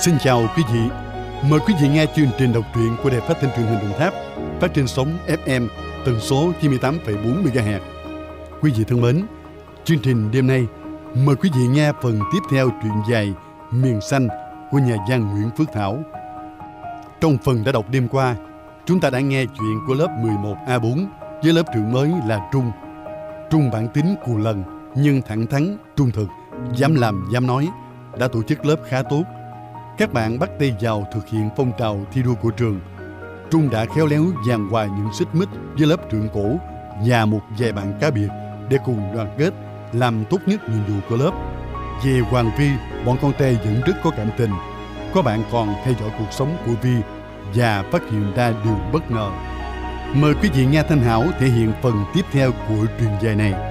Xin chào quý vị. Mời quý vị nghe chương trình đọc truyện của Đài Phát thanh Truyền hình Đồng Tháp, phát trên sóng FM tần số 98,4 MHz. Quý vị thân mến, chương trình đêm nay mời quý vị nghe phần tiếp theo truyện dài Miền xanh của nhà văn Nguyễn Phước Thảo. Trong phần đã đọc đêm qua, chúng ta đã nghe chuyện của lớp 11A4 với lớp trưởng mới là Trung. Trung bản tính cù lần nhưng thẳng thắn, trung thực, dám làm, dám nói, đã tổ chức lớp khá tốt các bạn bắt tay vào thực hiện phong trào thi đua của trường. Trung đã khéo léo dàn hòa những xích mích với lớp trưởng cũ, và một vài bạn cá biệt để cùng đoàn kết làm tốt nhất nhiệm vụ của lớp. Về Hoàng Vi, bọn con tê vẫn rất có cảm tình. Có bạn còn theo dõi cuộc sống của Vi và phát hiện ra điều bất ngờ. Mời quý vị nghe Thanh Hảo thể hiện phần tiếp theo của truyền dài này.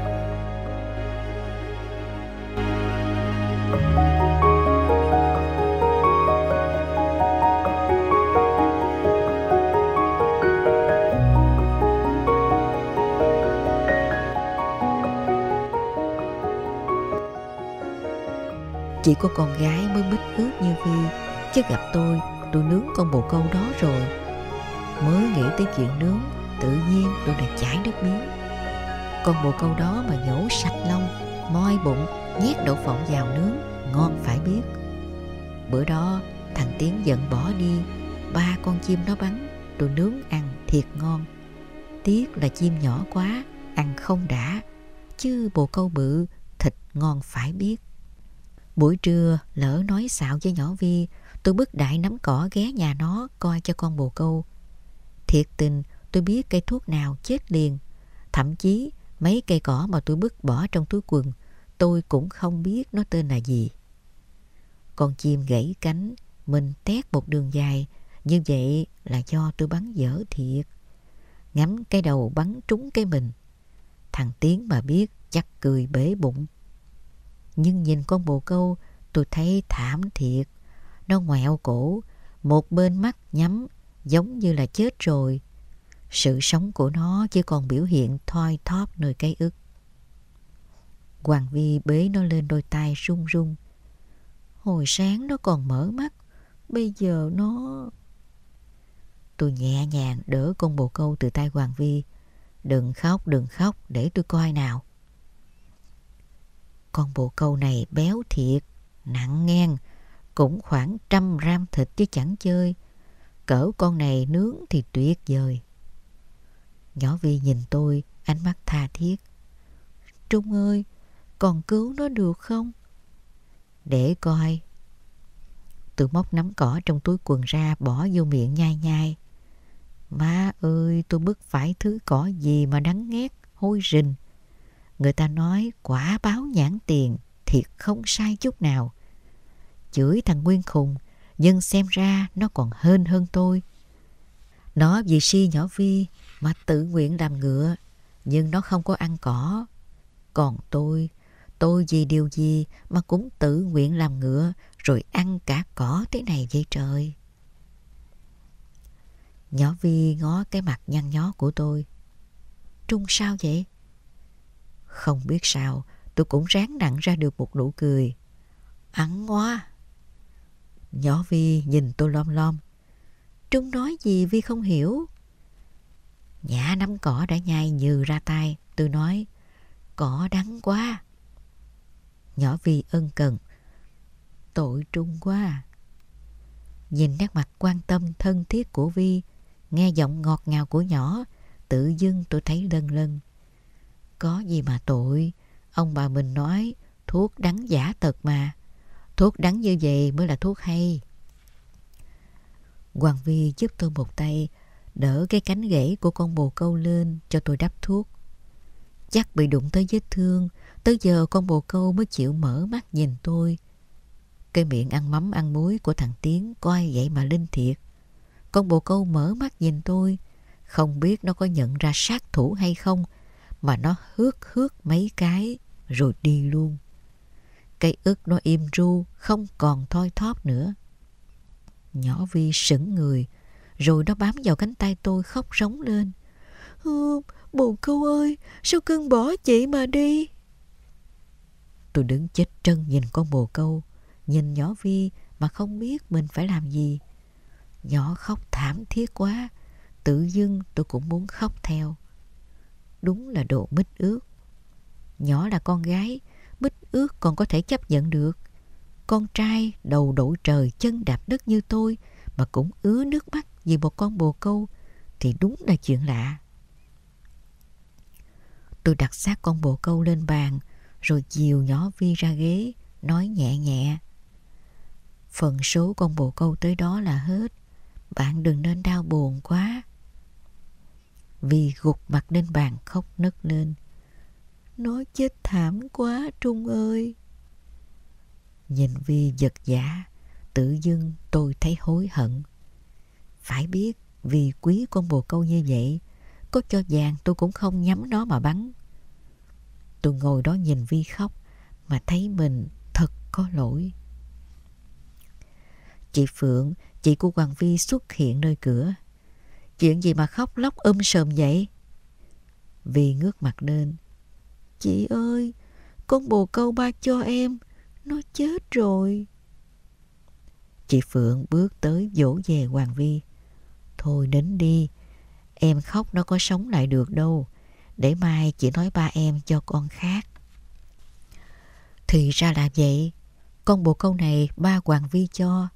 Chỉ có con gái mới mít ướt như vi Chứ gặp tôi tôi nướng con bồ câu đó rồi Mới nghĩ tới chuyện nướng Tự nhiên tôi đã chảy nước miếng Con bồ câu đó mà nhổ sạch lông Moi bụng Nhét đậu phộng vào nướng Ngon phải biết Bữa đó thằng Tiến giận bỏ đi Ba con chim nó bắn Tôi nướng ăn thiệt ngon Tiếc là chim nhỏ quá Ăn không đã Chứ bồ câu bự thịt ngon phải biết Buổi trưa lỡ nói xạo với nhỏ Vi Tôi bứt đại nắm cỏ ghé nhà nó coi cho con bồ câu Thiệt tình tôi biết cây thuốc nào chết liền Thậm chí mấy cây cỏ mà tôi bứt bỏ trong túi quần Tôi cũng không biết nó tên là gì Con chim gãy cánh Mình tét một đường dài Như vậy là do tôi bắn dở thiệt Ngắm cái đầu bắn trúng cái mình Thằng Tiến mà biết chắc cười bể bụng nhưng nhìn con bồ câu tôi thấy thảm thiệt. Nó ngoẹo cổ, một bên mắt nhắm giống như là chết rồi. Sự sống của nó chỉ còn biểu hiện thoi thóp nơi cái ức. Hoàng Vi bế nó lên đôi tay run run. Hồi sáng nó còn mở mắt, bây giờ nó... Tôi nhẹ nhàng đỡ con bồ câu từ tay Hoàng Vi. Đừng khóc, đừng khóc, để tôi coi nào. Con bồ câu này béo thiệt, nặng ngang, cũng khoảng trăm gram thịt chứ chẳng chơi. Cỡ con này nướng thì tuyệt vời. Nhỏ Vi nhìn tôi, ánh mắt tha thiết. Trung ơi, còn cứu nó được không? Để coi. Tôi móc nắm cỏ trong túi quần ra bỏ vô miệng nhai nhai. Má ơi, tôi bức phải thứ cỏ gì mà đắng nghét, hôi rình. Người ta nói quả báo nhãn tiền thì không sai chút nào. Chửi thằng Nguyên Khùng, nhưng xem ra nó còn hên hơn tôi. Nó vì si nhỏ vi mà tự nguyện làm ngựa, nhưng nó không có ăn cỏ. Còn tôi, tôi vì điều gì mà cũng tự nguyện làm ngựa rồi ăn cả cỏ thế này vậy trời. Nhỏ Vi ngó cái mặt nhăn nhó của tôi. Trung sao vậy? Không biết sao, tôi cũng ráng nặng ra được một nụ cười. Ăn quá Nhỏ Vi nhìn tôi lom lom. Trung nói gì Vi không hiểu. Nhã nắm cỏ đã nhai nhừ ra tay. Tôi nói, cỏ đắng quá. Nhỏ Vi ân cần. Tội Trung quá. Nhìn nét mặt quan tâm thân thiết của Vi, nghe giọng ngọt ngào của nhỏ, tự dưng tôi thấy lân lân. Có gì mà tội, ông bà mình nói thuốc đắng giả tật mà. Thuốc đắng như vậy mới là thuốc hay. Hoàng Vi giúp tôi một tay, đỡ cái cánh gãy của con bồ câu lên cho tôi đắp thuốc. Chắc bị đụng tới vết thương, tới giờ con bồ câu mới chịu mở mắt nhìn tôi. Cái miệng ăn mắm ăn muối của thằng Tiến coi vậy mà linh thiệt. Con bồ câu mở mắt nhìn tôi, không biết nó có nhận ra sát thủ hay không mà nó hước hước mấy cái rồi đi luôn. cây ức nó im ru, không còn thoi thóp nữa. Nhỏ Vi sững người, rồi nó bám vào cánh tay tôi khóc rống lên. bồ câu ơi, sao cưng bỏ chị mà đi? Tôi đứng chết chân nhìn con bồ câu, nhìn nhỏ Vi mà không biết mình phải làm gì. Nhỏ khóc thảm thiết quá, tự dưng tôi cũng muốn khóc theo. Đúng là đồ mít ước Nhỏ là con gái, mít ước còn có thể chấp nhận được. Con trai đầu đội trời chân đạp đất như tôi mà cũng ứa nước mắt vì một con bồ câu thì đúng là chuyện lạ. Tôi đặt xác con bồ câu lên bàn rồi dìu nhỏ Vi ra ghế, nói nhẹ nhẹ. Phần số con bồ câu tới đó là hết. Bạn đừng nên đau buồn quá. Vì gục mặt lên bàn khóc nấc lên Nó chết thảm quá Trung ơi Nhìn Vi giật giả Tự dưng tôi thấy hối hận Phải biết vì quý con bồ câu như vậy Có cho vàng tôi cũng không nhắm nó mà bắn Tôi ngồi đó nhìn Vi khóc Mà thấy mình thật có lỗi Chị Phượng, chị của Hoàng Vi xuất hiện nơi cửa Chuyện gì mà khóc lóc ôm um sờm vậy? Vì ngước mặt lên. Chị ơi, con bồ câu ba cho em, nó chết rồi. Chị Phượng bước tới dỗ về Hoàng Vi. Thôi đến đi, em khóc nó có sống lại được đâu. Để mai chị nói ba em cho con khác. Thì ra là vậy, con bồ câu này ba Hoàng Vi cho.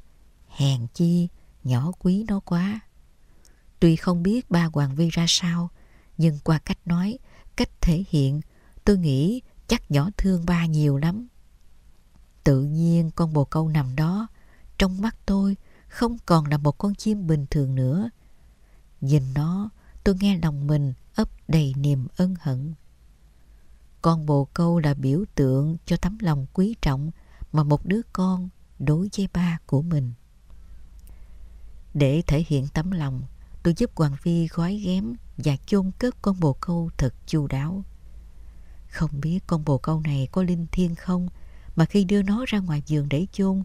Hèn chi, nhỏ quý nó quá. Tuy không biết ba Hoàng Vi ra sao, nhưng qua cách nói, cách thể hiện, tôi nghĩ chắc nhỏ thương ba nhiều lắm. Tự nhiên con bồ câu nằm đó, trong mắt tôi không còn là một con chim bình thường nữa. Nhìn nó, tôi nghe lòng mình ấp đầy niềm ân hận. Con bồ câu là biểu tượng cho tấm lòng quý trọng mà một đứa con đối với ba của mình. Để thể hiện tấm lòng, tôi giúp Hoàng Phi gói ghém và chôn cất con bồ câu thật chu đáo. Không biết con bồ câu này có linh thiêng không mà khi đưa nó ra ngoài giường để chôn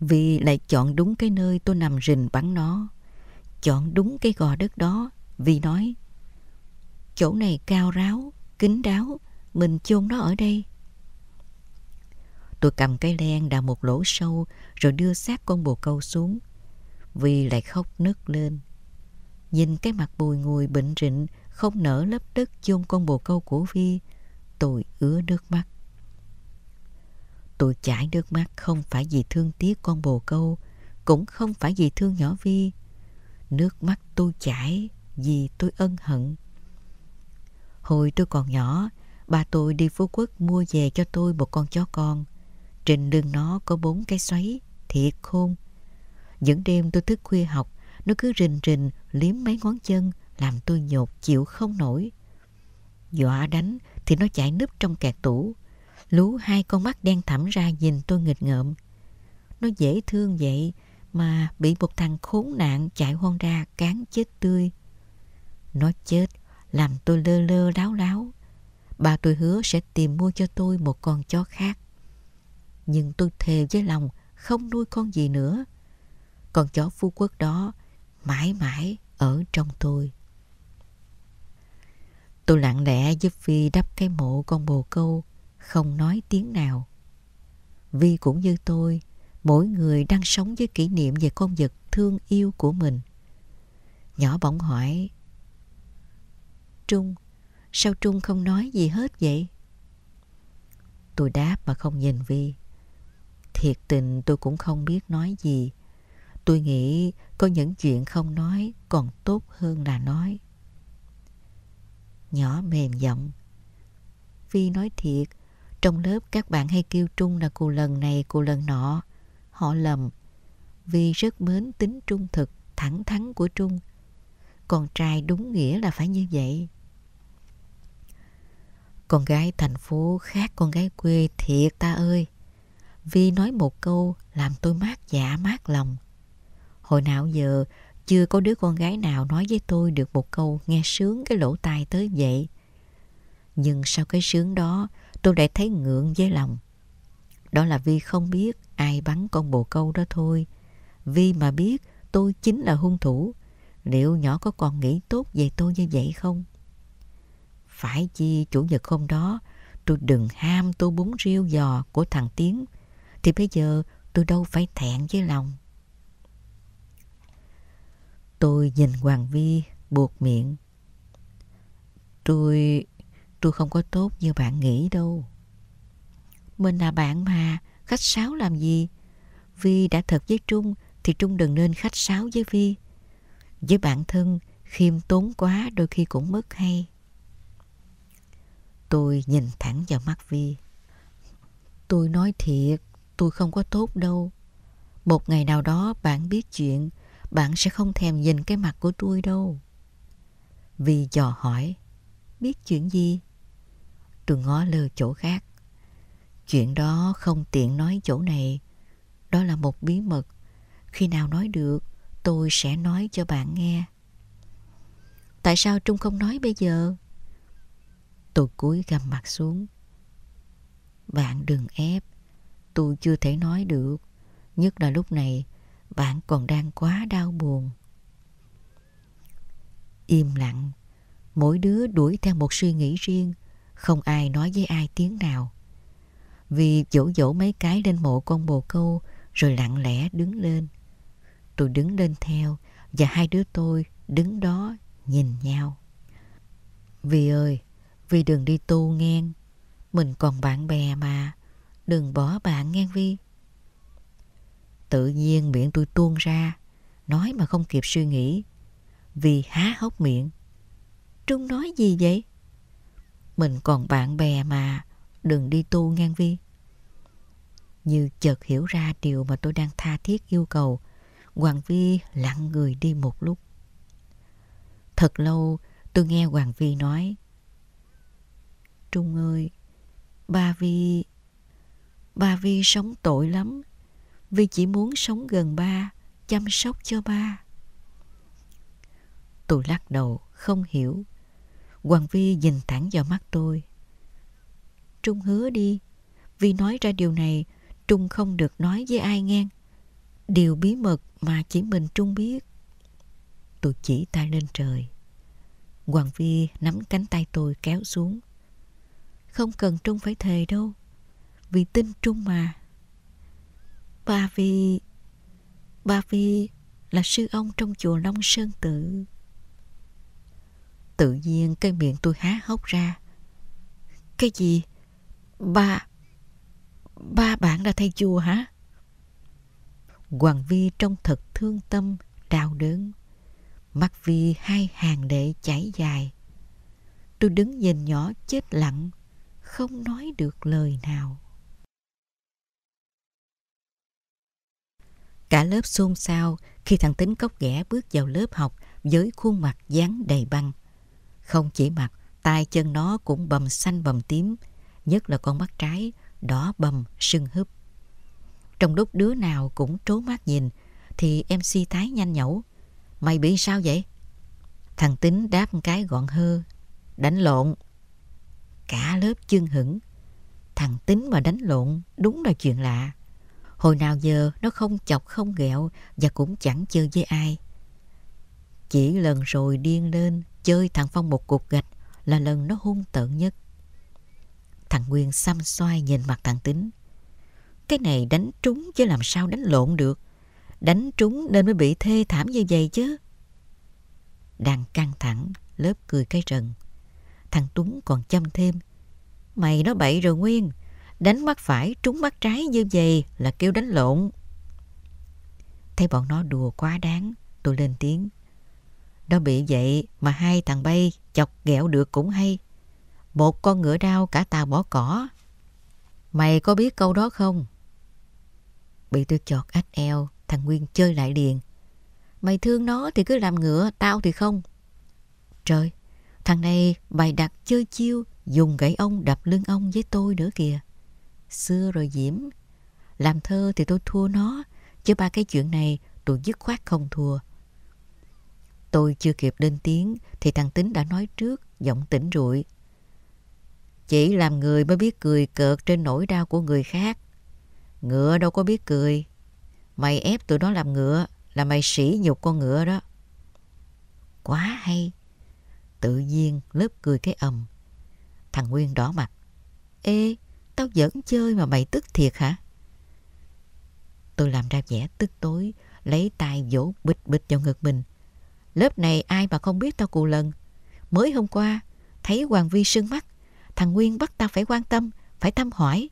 vì lại chọn đúng cái nơi tôi nằm rình bắn nó. Chọn đúng cái gò đất đó vì nói chỗ này cao ráo, kín đáo, mình chôn nó ở đây. Tôi cầm cái len đào một lỗ sâu rồi đưa xác con bồ câu xuống. Vì lại khóc nức lên Nhìn cái mặt bùi ngùi bệnh rịnh Không nở lấp đất chôn con bồ câu của Vi Tôi ứa nước mắt Tôi chảy nước mắt không phải vì thương tiếc con bồ câu Cũng không phải vì thương nhỏ Vi Nước mắt tôi chảy vì tôi ân hận Hồi tôi còn nhỏ Bà tôi đi Phú Quốc mua về cho tôi một con chó con Trên lưng nó có bốn cái xoáy Thiệt khôn Những đêm tôi thức khuya học nó cứ rình rình liếm mấy ngón chân làm tôi nhột chịu không nổi. Dọa đánh thì nó chạy núp trong kẹt tủ. Lú hai con mắt đen thẳm ra nhìn tôi nghịch ngợm. Nó dễ thương vậy mà bị một thằng khốn nạn chạy hoang ra cán chết tươi. Nó chết làm tôi lơ lơ láo láo. Bà tôi hứa sẽ tìm mua cho tôi một con chó khác. Nhưng tôi thề với lòng không nuôi con gì nữa. Con chó phú quốc đó mãi mãi ở trong tôi. Tôi lặng lẽ giúp Vi đắp cái mộ con bồ câu, không nói tiếng nào. Vi cũng như tôi, mỗi người đang sống với kỷ niệm về con vật thương yêu của mình. Nhỏ bỗng hỏi, Trung, sao Trung không nói gì hết vậy? Tôi đáp mà không nhìn Vi. Thiệt tình tôi cũng không biết nói gì Tôi nghĩ có những chuyện không nói còn tốt hơn là nói. Nhỏ mềm giọng. Phi nói thiệt, trong lớp các bạn hay kêu Trung là cô lần này cô lần nọ. Họ lầm. Vì rất mến tính trung thực, thẳng thắn của Trung. con trai đúng nghĩa là phải như vậy. Con gái thành phố khác con gái quê thiệt ta ơi. vì nói một câu làm tôi mát dạ mát lòng. Hồi nào giờ chưa có đứa con gái nào nói với tôi được một câu nghe sướng cái lỗ tai tới vậy. Nhưng sau cái sướng đó tôi lại thấy ngượng với lòng. Đó là vì không biết ai bắn con bồ câu đó thôi. Vì mà biết tôi chính là hung thủ, liệu nhỏ có còn nghĩ tốt về tôi như vậy không? Phải chi chủ nhật hôm đó tôi đừng ham tô bún riêu giò của thằng Tiến thì bây giờ tôi đâu phải thẹn với lòng. Tôi nhìn Hoàng Vi buộc miệng. Tôi... tôi không có tốt như bạn nghĩ đâu. Mình là bạn mà, khách sáo làm gì? Vi đã thật với Trung thì Trung đừng nên khách sáo với Vi. Với bản thân, khiêm tốn quá đôi khi cũng mất hay. Tôi nhìn thẳng vào mắt Vi. Tôi nói thiệt, tôi không có tốt đâu. Một ngày nào đó bạn biết chuyện, bạn sẽ không thèm nhìn cái mặt của tôi đâu. Vì dò hỏi, biết chuyện gì? Tôi ngó lơ chỗ khác. Chuyện đó không tiện nói chỗ này. Đó là một bí mật. Khi nào nói được, tôi sẽ nói cho bạn nghe. Tại sao Trung không nói bây giờ? Tôi cúi gầm mặt xuống. Bạn đừng ép, tôi chưa thể nói được, nhất là lúc này bạn còn đang quá đau buồn im lặng mỗi đứa đuổi theo một suy nghĩ riêng không ai nói với ai tiếng nào vì dỗ dỗ mấy cái lên mộ con bồ câu rồi lặng lẽ đứng lên tôi đứng lên theo và hai đứa tôi đứng đó nhìn nhau vì ơi vì đừng đi tu ngang mình còn bạn bè mà đừng bỏ bạn ngang vi Tự nhiên miệng tôi tuôn ra, nói mà không kịp suy nghĩ. Vì há hốc miệng. Trung nói gì vậy? Mình còn bạn bè mà, đừng đi tu ngang vi. Như chợt hiểu ra điều mà tôi đang tha thiết yêu cầu, Hoàng Vi lặng người đi một lúc. Thật lâu tôi nghe Hoàng Vi nói Trung ơi, ba Vi... Ba Vi sống tội lắm vì chỉ muốn sống gần ba, chăm sóc cho ba. Tôi lắc đầu, không hiểu. Hoàng Vi nhìn thẳng vào mắt tôi. Trung hứa đi, vì nói ra điều này, Trung không được nói với ai nghe. Điều bí mật mà chỉ mình Trung biết. Tôi chỉ tay lên trời. Hoàng Vi nắm cánh tay tôi kéo xuống. Không cần Trung phải thề đâu, vì tin Trung mà. Ba Vi Ba Vi là sư ông trong chùa Long Sơn Tự Tự nhiên cái miệng tôi há hốc ra Cái gì? Ba Ba bạn là thầy chùa hả? Hoàng Vi trong thật thương tâm, đau đớn Mắt Vi hai hàng lệ chảy dài Tôi đứng nhìn nhỏ chết lặng Không nói được lời nào Cả lớp xôn xao khi thằng tính cốc ghẻ bước vào lớp học với khuôn mặt dán đầy băng. Không chỉ mặt, tay chân nó cũng bầm xanh bầm tím, nhất là con mắt trái, đỏ bầm, sưng húp. Trong lúc đứa nào cũng trố mắt nhìn, thì MC Thái nhanh nhẩu. Mày bị sao vậy? Thằng tính đáp cái gọn hơ, đánh lộn. Cả lớp chưng hững, thằng tính mà đánh lộn đúng là chuyện lạ. Hồi nào giờ nó không chọc không ghẹo và cũng chẳng chơi với ai. Chỉ lần rồi điên lên chơi thằng Phong một cục gạch là lần nó hung tợn nhất. Thằng Nguyên xăm xoay nhìn mặt thằng Tính. Cái này đánh trúng chứ làm sao đánh lộn được. Đánh trúng nên mới bị thê thảm như vậy chứ. Đang căng thẳng, lớp cười cái rần. Thằng Tuấn còn chăm thêm. Mày nó bậy rồi Nguyên, Đánh mắt phải trúng mắt trái như vậy là kêu đánh lộn. Thấy bọn nó đùa quá đáng, tôi lên tiếng. Nó bị vậy mà hai thằng bay chọc ghẹo được cũng hay. Một con ngựa đau cả tàu bỏ cỏ. Mày có biết câu đó không? Bị tôi chọt ách eo, thằng Nguyên chơi lại liền. Mày thương nó thì cứ làm ngựa, tao thì không. Trời, thằng này bày đặt chơi chiêu, dùng gậy ông đập lưng ông với tôi nữa kìa xưa rồi Diễm. Làm thơ thì tôi thua nó, chứ ba cái chuyện này tôi dứt khoát không thua. Tôi chưa kịp lên tiếng thì thằng Tính đã nói trước, giọng tỉnh rụi. Chỉ làm người mới biết cười cợt trên nỗi đau của người khác. Ngựa đâu có biết cười. Mày ép tụi nó làm ngựa là mày sỉ nhục con ngựa đó. Quá hay. Tự nhiên lớp cười cái ầm. Thằng Nguyên đỏ mặt. Ê, Tao giỡn chơi mà mày tức thiệt hả? Tôi làm ra vẻ tức tối, lấy tay vỗ bịch bịch vào ngực mình. Lớp này ai mà không biết tao cù lần. Mới hôm qua, thấy Hoàng Vi sưng mắt, thằng Nguyên bắt tao phải quan tâm, phải thăm hỏi.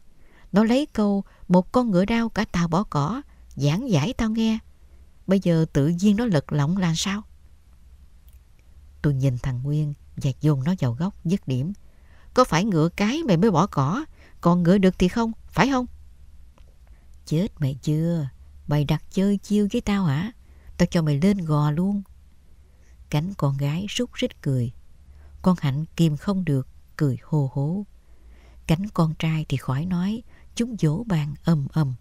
Nó lấy câu một con ngựa đau cả tàu bỏ cỏ, giảng giải tao nghe. Bây giờ tự nhiên nó lật lọng là sao? Tôi nhìn thằng Nguyên và dồn nó vào góc dứt điểm. Có phải ngựa cái mày mới bỏ cỏ còn ngựa được thì không, phải không? Chết mày chưa, mày đặt chơi chiêu với tao hả? Tao cho mày lên gò luôn. Cánh con gái rút rít cười. Con Hạnh kìm không được, cười hô hố. Cánh con trai thì khỏi nói, chúng vỗ bàn ầm ầm.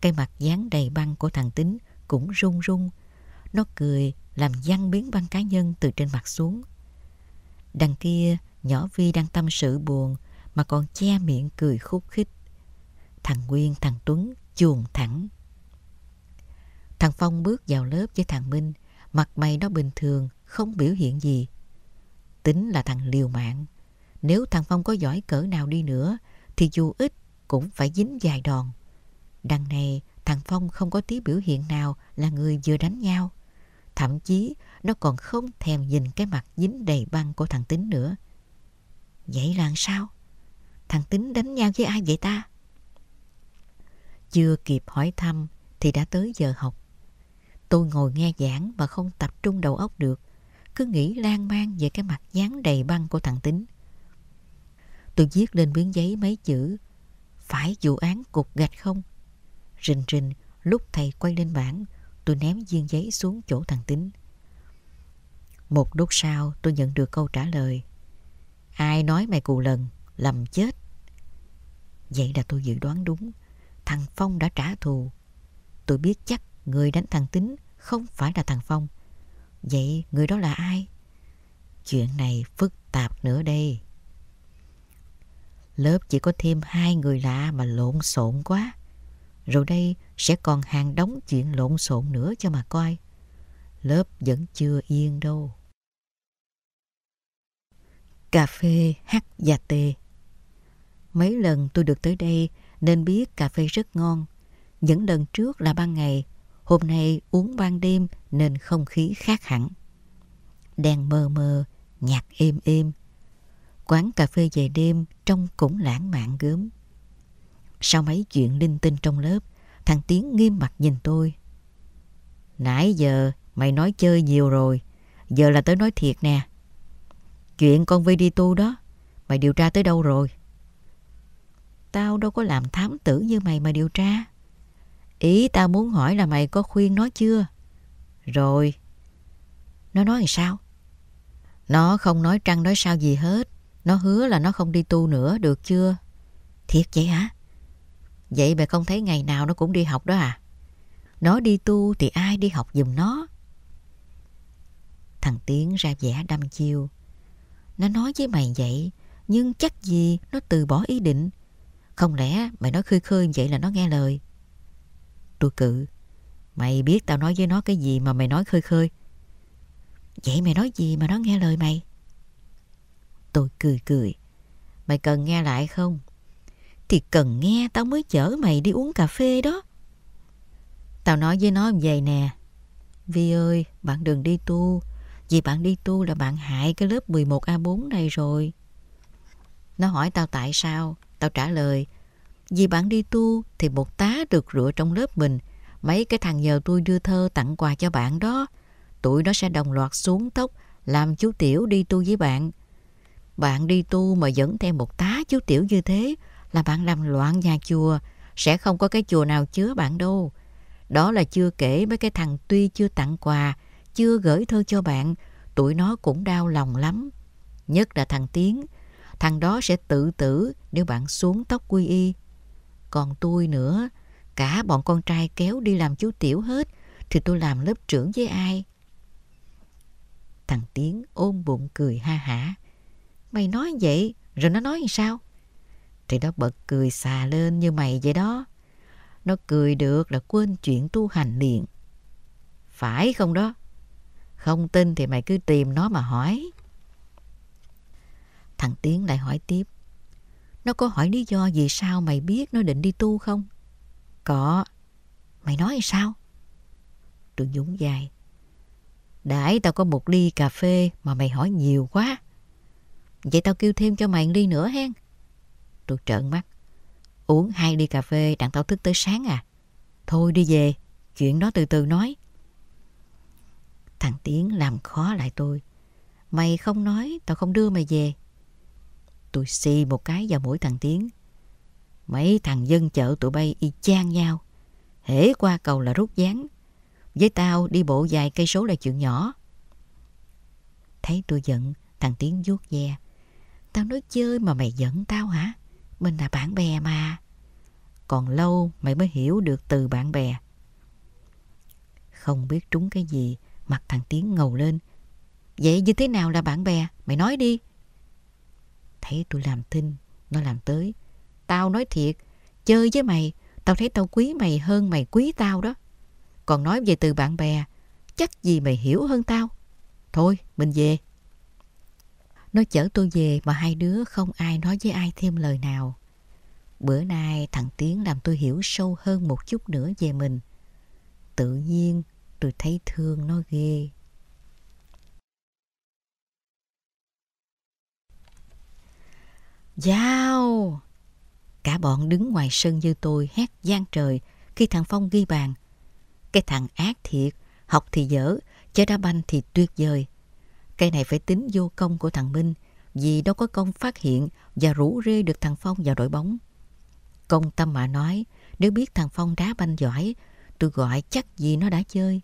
Cây mặt dán đầy băng của thằng Tính cũng rung rung Nó cười làm văng biến băng cá nhân từ trên mặt xuống. Đằng kia, nhỏ Vi đang tâm sự buồn mà còn che miệng cười khúc khích. Thằng Nguyên, thằng Tuấn chuồn thẳng. Thằng Phong bước vào lớp với thằng Minh, mặt mày nó bình thường, không biểu hiện gì. Tính là thằng liều mạng. Nếu thằng Phong có giỏi cỡ nào đi nữa, thì dù ít cũng phải dính dài đòn. Đằng này, thằng Phong không có tí biểu hiện nào là người vừa đánh nhau. Thậm chí, nó còn không thèm nhìn cái mặt dính đầy băng của thằng Tính nữa. Vậy là sao? Thằng Tính đánh nhau với ai vậy ta? Chưa kịp hỏi thăm thì đã tới giờ học. Tôi ngồi nghe giảng mà không tập trung đầu óc được, cứ nghĩ lan man về cái mặt dán đầy băng của thằng Tính. Tôi viết lên miếng giấy mấy chữ Phải vụ án cục gạch không? Rình rình, lúc thầy quay lên bảng, tôi ném viên giấy xuống chỗ thằng Tính. Một lúc sau tôi nhận được câu trả lời Ai nói mày cù lần, lầm chết Vậy là tôi dự đoán đúng Thằng Phong đã trả thù Tôi biết chắc người đánh thằng Tính Không phải là thằng Phong Vậy người đó là ai? Chuyện này phức tạp nữa đây Lớp chỉ có thêm hai người lạ mà lộn xộn quá Rồi đây sẽ còn hàng đống chuyện lộn xộn nữa cho mà coi Lớp vẫn chưa yên đâu Cà phê, hát và tê Mấy lần tôi được tới đây nên biết cà phê rất ngon. Những lần trước là ban ngày, hôm nay uống ban đêm nên không khí khác hẳn. Đèn mờ mờ, nhạc êm êm. Quán cà phê về đêm trông cũng lãng mạn gớm. Sau mấy chuyện linh tinh trong lớp, thằng Tiến nghiêm mặt nhìn tôi. Nãy giờ mày nói chơi nhiều rồi, giờ là tới nói thiệt nè. Chuyện con Vi đi tu đó, mày điều tra tới đâu rồi? Tao đâu có làm thám tử như mày mà điều tra. Ý tao muốn hỏi là mày có khuyên nó chưa? Rồi. Nó nói làm sao? Nó không nói trăng nói sao gì hết. Nó hứa là nó không đi tu nữa được chưa? Thiệt vậy hả? Vậy mày không thấy ngày nào nó cũng đi học đó à? Nó đi tu thì ai đi học giùm nó? Thằng Tiến ra vẻ đăm chiêu. Nó nói với mày vậy, nhưng chắc gì nó từ bỏ ý định không lẽ mày nói khơi khơi vậy là nó nghe lời Tôi cự Mày biết tao nói với nó cái gì mà mày nói khơi khơi Vậy mày nói gì mà nó nghe lời mày Tôi cười cười Mày cần nghe lại không Thì cần nghe tao mới chở mày đi uống cà phê đó Tao nói với nó vậy nè Vi ơi bạn đừng đi tu Vì bạn đi tu là bạn hại cái lớp 11A4 này rồi Nó hỏi tao tại sao Tao trả lời, vì bạn đi tu thì một tá được rửa trong lớp mình. Mấy cái thằng nhờ tôi đưa thơ tặng quà cho bạn đó. Tụi nó sẽ đồng loạt xuống tóc làm chú Tiểu đi tu với bạn. Bạn đi tu mà dẫn theo một tá chú Tiểu như thế là bạn làm loạn nhà chùa. Sẽ không có cái chùa nào chứa bạn đâu. Đó là chưa kể mấy cái thằng tuy chưa tặng quà, chưa gửi thơ cho bạn, tụi nó cũng đau lòng lắm. Nhất là thằng Tiến, thằng đó sẽ tự tử nếu bạn xuống tóc quy y. Còn tôi nữa, cả bọn con trai kéo đi làm chú tiểu hết, thì tôi làm lớp trưởng với ai? Thằng Tiến ôm bụng cười ha hả. Mày nói vậy, rồi nó nói sao? Thì nó bật cười xà lên như mày vậy đó. Nó cười được là quên chuyện tu hành liền. Phải không đó? Không tin thì mày cứ tìm nó mà hỏi. Thằng Tiến lại hỏi tiếp. Nó có hỏi lý do vì sao mày biết nó định đi tu không? Có. Mày nói sao? tôi Dũng dài. Đãi tao có một ly cà phê mà mày hỏi nhiều quá. Vậy tao kêu thêm cho mày ly nữa hen. Tôi trợn mắt. Uống hai ly cà phê đặng tao thức tới sáng à. Thôi đi về, chuyện đó từ từ nói. Thằng Tiến làm khó lại tôi. Mày không nói, tao không đưa mày về. Tôi xì một cái vào mũi thằng Tiến. Mấy thằng dân chợ tụi bay y chang nhau. Hễ qua cầu là rút dáng. Với tao đi bộ dài cây số là chuyện nhỏ. Thấy tôi giận, thằng Tiến vuốt ve. Tao nói chơi mà mày giận tao hả? Mình là bạn bè mà. Còn lâu mày mới hiểu được từ bạn bè. Không biết trúng cái gì, mặt thằng Tiến ngầu lên. Vậy như thế nào là bạn bè? Mày nói đi. Thấy tôi làm thinh, nó làm tới. Tao nói thiệt, chơi với mày, tao thấy tao quý mày hơn mày quý tao đó. Còn nói về từ bạn bè, chắc gì mày hiểu hơn tao. Thôi, mình về. Nó chở tôi về mà hai đứa không ai nói với ai thêm lời nào. Bữa nay thằng Tiến làm tôi hiểu sâu hơn một chút nữa về mình. Tự nhiên tôi thấy thương nó ghê. Giao! Cả bọn đứng ngoài sân như tôi hét gian trời khi thằng Phong ghi bàn. Cái thằng ác thiệt, học thì dở, chơi đá banh thì tuyệt vời. Cái này phải tính vô công của thằng Minh vì đâu có công phát hiện và rủ rê được thằng Phong vào đội bóng. Công tâm mà nói, nếu biết thằng Phong đá banh giỏi, tôi gọi chắc gì nó đã chơi.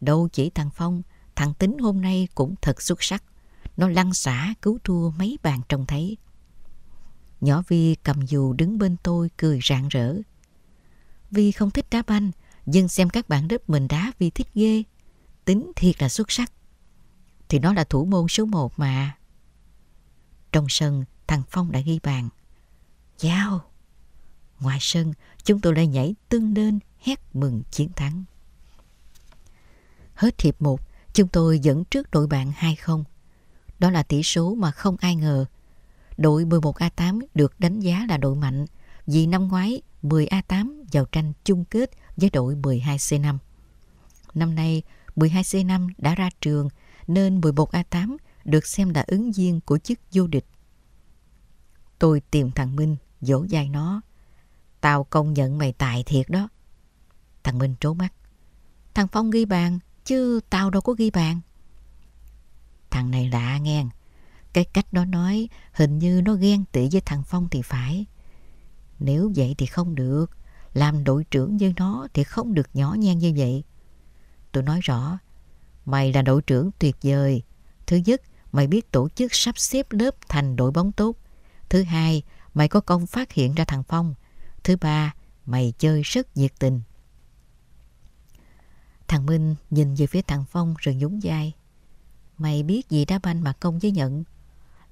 Đâu chỉ thằng Phong, thằng Tính hôm nay cũng thật xuất sắc. Nó lăn xả cứu thua mấy bàn trông thấy. Nhỏ Vi cầm dù đứng bên tôi cười rạng rỡ. Vi không thích đá banh, nhưng xem các bạn đất mình đá Vi thích ghê. Tính thiệt là xuất sắc. Thì nó là thủ môn số một mà. Trong sân, thằng Phong đã ghi bàn. Giao! Ngoài sân, chúng tôi lại nhảy tưng lên hét mừng chiến thắng. Hết hiệp một, chúng tôi dẫn trước đội bạn 2-0. Đó là tỷ số mà không ai ngờ Đội 11A8 được đánh giá là đội mạnh vì năm ngoái 10A8 vào tranh chung kết với đội 12C5. Năm nay, 12C5 đã ra trường nên 11A8 được xem là ứng viên của chức vô địch. Tôi tìm thằng Minh, dỗ dài nó. Tao công nhận mày tài thiệt đó. Thằng Minh trố mắt. Thằng Phong ghi bàn, chứ tao đâu có ghi bàn. Thằng này lạ nghe, cái cách nó nói hình như nó ghen tị với thằng Phong thì phải. Nếu vậy thì không được. Làm đội trưởng như nó thì không được nhỏ nhen như vậy. Tôi nói rõ, mày là đội trưởng tuyệt vời. Thứ nhất, mày biết tổ chức sắp xếp lớp thành đội bóng tốt. Thứ hai, mày có công phát hiện ra thằng Phong. Thứ ba, mày chơi rất nhiệt tình. Thằng Minh nhìn về phía thằng Phong rồi nhún vai. Mày biết gì đá banh mà công với nhận.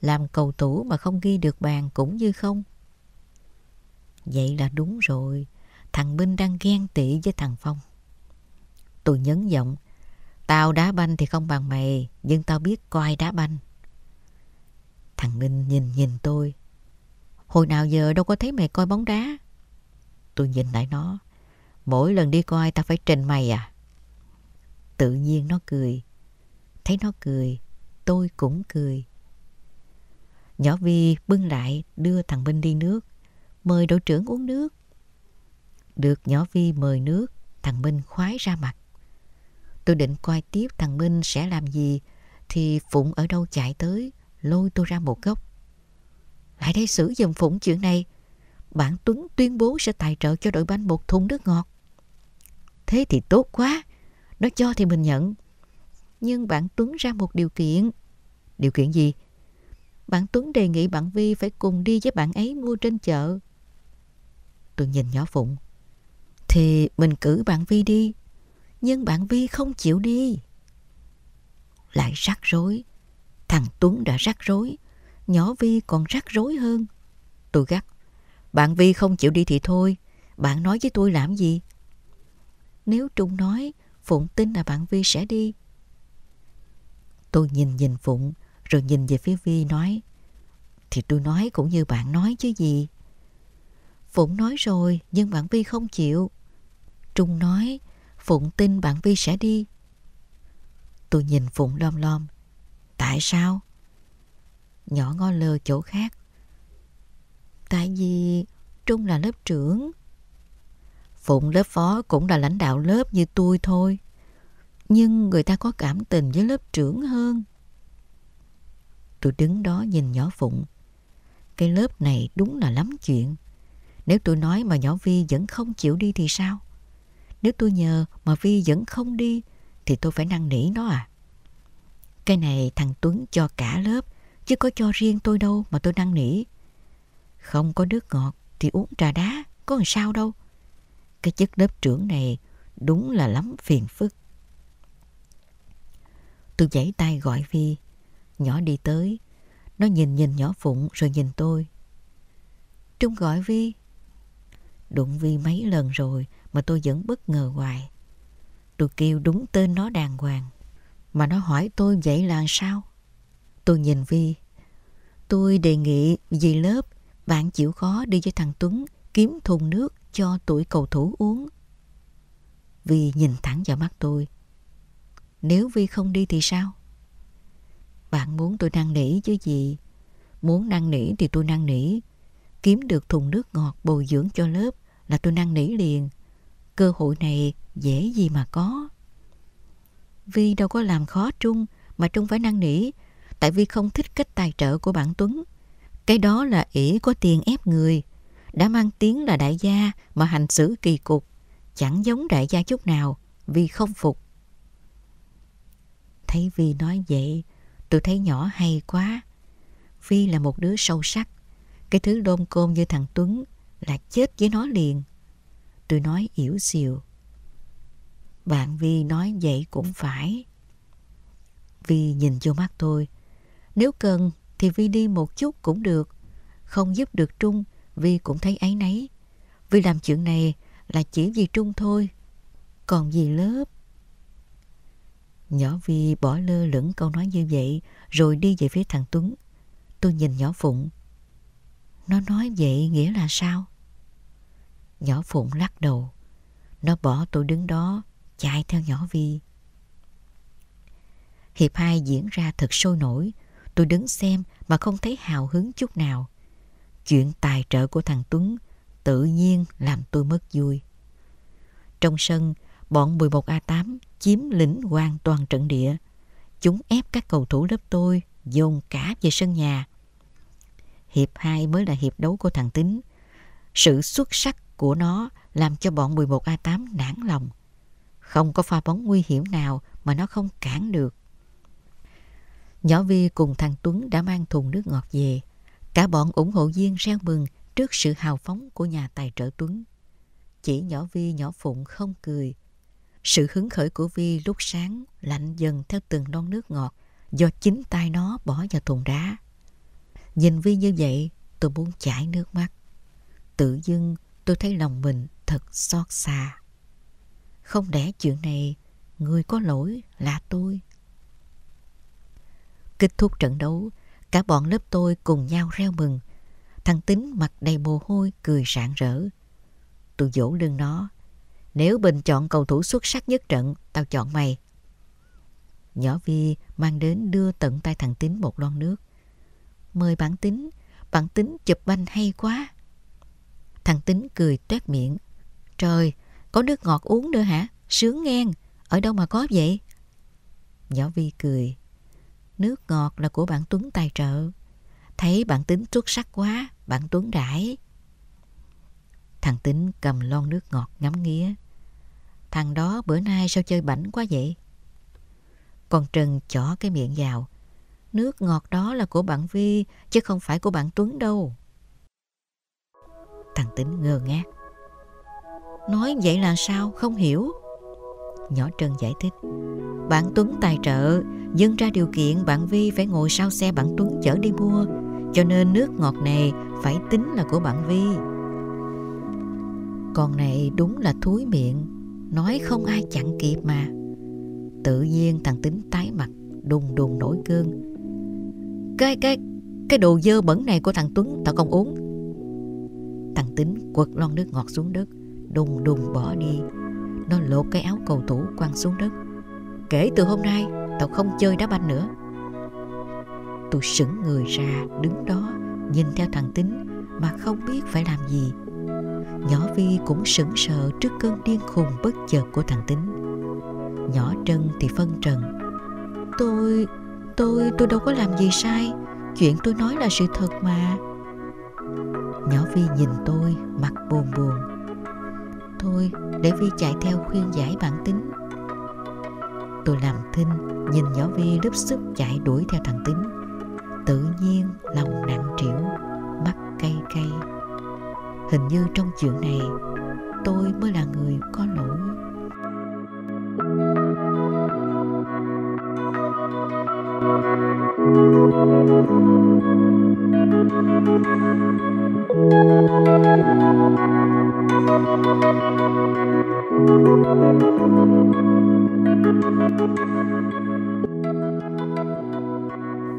Làm cầu thủ mà không ghi được bàn cũng như không. Vậy là đúng rồi, thằng Minh đang ghen tị với thằng Phong. Tôi nhấn giọng, tao đá banh thì không bằng mày, nhưng tao biết coi đá banh. Thằng Minh nhìn nhìn tôi, hồi nào giờ đâu có thấy mày coi bóng đá. Tôi nhìn lại nó, mỗi lần đi coi tao phải trình mày à. Tự nhiên nó cười, thấy nó cười, tôi cũng cười. Nhỏ Vi bưng lại đưa thằng Minh đi nước. Mời đội trưởng uống nước. Được nhỏ Vi mời nước, thằng Minh khoái ra mặt. Tôi định coi tiếp thằng Minh sẽ làm gì thì Phụng ở đâu chạy tới lôi tôi ra một góc. Lại đây xử dùm Phụng chuyện này. Bạn Tuấn tuyên bố sẽ tài trợ cho đội banh một thùng nước ngọt. Thế thì tốt quá. Nó cho thì mình nhận. Nhưng bạn Tuấn ra một điều kiện. Điều kiện gì? Bạn Tuấn đề nghị bạn Vi phải cùng đi với bạn ấy mua trên chợ. Tôi nhìn nhỏ Phụng. Thì mình cử bạn Vi đi. Nhưng bạn Vi không chịu đi. Lại rắc rối. Thằng Tuấn đã rắc rối. Nhỏ Vi còn rắc rối hơn. Tôi gắt. Bạn Vi không chịu đi thì thôi. Bạn nói với tôi làm gì? Nếu Trung nói Phụng tin là bạn Vi sẽ đi. Tôi nhìn nhìn Phụng rồi nhìn về phía Vi nói Thì tôi nói cũng như bạn nói chứ gì Phụng nói rồi nhưng bạn Vi không chịu Trung nói Phụng tin bạn Vi sẽ đi Tôi nhìn Phụng lom lom Tại sao? Nhỏ ngó lơ chỗ khác Tại vì Trung là lớp trưởng Phụng lớp phó cũng là lãnh đạo lớp như tôi thôi Nhưng người ta có cảm tình với lớp trưởng hơn Tôi đứng đó nhìn nhỏ Phụng. Cái lớp này đúng là lắm chuyện. Nếu tôi nói mà nhỏ Vi vẫn không chịu đi thì sao? Nếu tôi nhờ mà Vi vẫn không đi thì tôi phải năn nỉ nó à? Cái này thằng Tuấn cho cả lớp chứ có cho riêng tôi đâu mà tôi năn nỉ. Không có nước ngọt thì uống trà đá, có làm sao đâu. Cái chức lớp trưởng này đúng là lắm phiền phức. Tôi giãy tay gọi Vi Nhỏ đi tới. Nó nhìn nhìn nhỏ Phụng rồi nhìn tôi. Trung gọi Vi. Đụng Vi mấy lần rồi mà tôi vẫn bất ngờ hoài. Tôi kêu đúng tên nó đàng hoàng. Mà nó hỏi tôi vậy là sao? Tôi nhìn Vi. Tôi đề nghị vì lớp bạn chịu khó đi với thằng Tuấn kiếm thùng nước cho tuổi cầu thủ uống. Vi nhìn thẳng vào mắt tôi. Nếu Vi không đi thì sao? Bạn muốn tôi năn nỉ chứ gì? Muốn năn nỉ thì tôi năn nỉ. Kiếm được thùng nước ngọt bồi dưỡng cho lớp là tôi năn nỉ liền. Cơ hội này dễ gì mà có. Vi đâu có làm khó Trung mà Trung phải năn nỉ. Tại Vi không thích cách tài trợ của bạn Tuấn. Cái đó là ỷ có tiền ép người. Đã mang tiếng là đại gia mà hành xử kỳ cục. Chẳng giống đại gia chút nào. vì không phục. Thấy Vi nói vậy, Tôi thấy nhỏ hay quá. Phi là một đứa sâu sắc. Cái thứ đôn côn như thằng Tuấn là chết với nó liền. Tôi nói yếu xìu. Bạn Vi nói vậy cũng phải. Vi nhìn vô mắt tôi. Nếu cần thì Vi đi một chút cũng được. Không giúp được Trung, Vi cũng thấy ấy nấy. Vi làm chuyện này là chỉ vì Trung thôi. Còn gì lớp? Nhỏ Vi bỏ lơ lửng câu nói như vậy rồi đi về phía thằng Tuấn. Tôi nhìn nhỏ Phụng. Nó nói vậy nghĩa là sao? Nhỏ Phụng lắc đầu. Nó bỏ tôi đứng đó chạy theo nhỏ Vi. Hiệp hai diễn ra thật sôi nổi. Tôi đứng xem mà không thấy hào hứng chút nào. Chuyện tài trợ của thằng Tuấn tự nhiên làm tôi mất vui. Trong sân, bọn 11A8 chiếm lĩnh hoàn toàn trận địa. Chúng ép các cầu thủ lớp tôi dồn cả về sân nhà. Hiệp 2 mới là hiệp đấu của thằng Tính. Sự xuất sắc của nó làm cho bọn 11A8 nản lòng. Không có pha bóng nguy hiểm nào mà nó không cản được. Nhỏ Vi cùng thằng Tuấn đã mang thùng nước ngọt về. Cả bọn ủng hộ viên reo mừng trước sự hào phóng của nhà tài trợ Tuấn. Chỉ nhỏ Vi nhỏ Phụng không cười sự hứng khởi của Vi lúc sáng lạnh dần theo từng non nước ngọt do chính tay nó bỏ vào thùng đá. Nhìn Vi như vậy, tôi muốn chảy nước mắt. Tự dưng tôi thấy lòng mình thật xót xa. Không để chuyện này người có lỗi là tôi? Kết thúc trận đấu, cả bọn lớp tôi cùng nhau reo mừng. Thằng Tính mặt đầy mồ hôi cười rạng rỡ. Tôi dỗ lưng nó, nếu Bình chọn cầu thủ xuất sắc nhất trận, tao chọn mày. Nhỏ Vi mang đến đưa tận tay thằng tính một lon nước. Mời bạn tính, bạn tính chụp banh hay quá. Thằng tính cười toét miệng. Trời, có nước ngọt uống nữa hả? Sướng ngang, ở đâu mà có vậy? Nhỏ Vi cười. Nước ngọt là của bạn Tuấn tài trợ. Thấy bạn tính xuất sắc quá, bạn Tuấn đãi. Thằng tính cầm lon nước ngọt ngắm nghía. Thằng đó bữa nay sao chơi bảnh quá vậy? còn Trần chỏ cái miệng vào. Nước ngọt đó là của bạn Vi chứ không phải của bạn Tuấn đâu. Thằng Tính ngơ ngác. Nói vậy là sao? Không hiểu. Nhỏ Trần giải thích. Bạn Tuấn tài trợ, dâng ra điều kiện bạn Vi phải ngồi sau xe bạn Tuấn chở đi mua. Cho nên nước ngọt này phải tính là của bạn Vi. Con này đúng là thúi miệng nói không ai chặn kịp mà tự nhiên thằng tính tái mặt đùng đùng nổi cơn cái cái cái đồ dơ bẩn này của thằng tuấn tao không uống thằng tính quật lon nước ngọt xuống đất đùng đùng bỏ đi nó lột cái áo cầu thủ quăng xuống đất kể từ hôm nay tao không chơi đá banh nữa tôi sững người ra đứng đó nhìn theo thằng tính mà không biết phải làm gì nhỏ vi cũng sững sờ trước cơn điên khùng bất chợt của thằng tính nhỏ trân thì phân trần tôi tôi tôi đâu có làm gì sai chuyện tôi nói là sự thật mà nhỏ vi nhìn tôi mặt buồn buồn thôi để vi chạy theo khuyên giải bản tính tôi làm thinh nhìn nhỏ vi lúp xúp chạy đuổi theo thằng tính tự nhiên lòng nặng trĩu mắt cay cay hình như trong chuyện này tôi mới là người có lỗi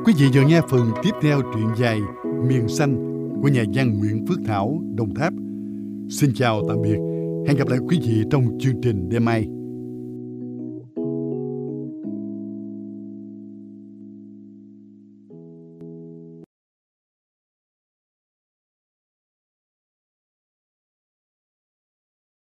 Quý vị vừa nghe phần tiếp theo truyện dài Miền Xanh của nhà văn Nguyễn Phước Thảo, Đồng Tháp. Xin chào tạm biệt. Hẹn gặp lại quý vị trong chương trình đêm mai.